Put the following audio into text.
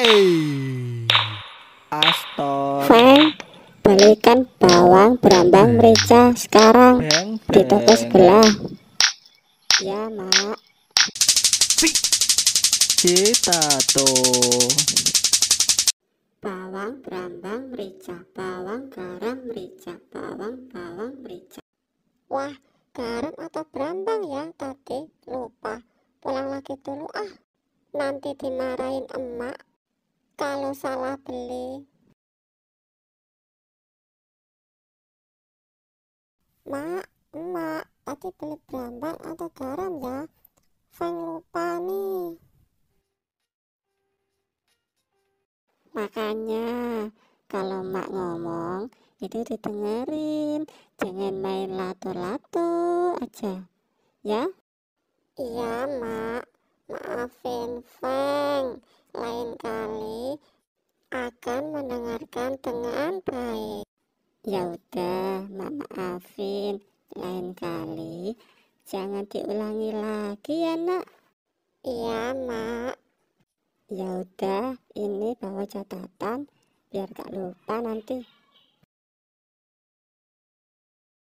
Hey. Astor. Fang, belikan bawang berambang hmm. merica sekarang bang, bang. di toko sebelah. Ya, Mak. Cita tuh. Bawang berambang merica, bawang garam merica, bawang bawang merica. Wah, garam atau berambang ya tadi lupa. Pulang lagi dulu ah. Nanti dimarahin emak kalau salah beli. Mak, mak, tadi beli brambal atau garam ya? Feng lupa nih. Makanya, kalau mak ngomong, itu didengerin. Jangan main lato-lato aja. Ya? Iya, mak. Maafin Feng. Lain kali akan mendengarkan dengan baik. Ya udah, Mama Alvin. Lain kali jangan diulangi lagi ya, Nak. Iya, Mak. Ya udah, ini bawa catatan biar gak lupa nanti.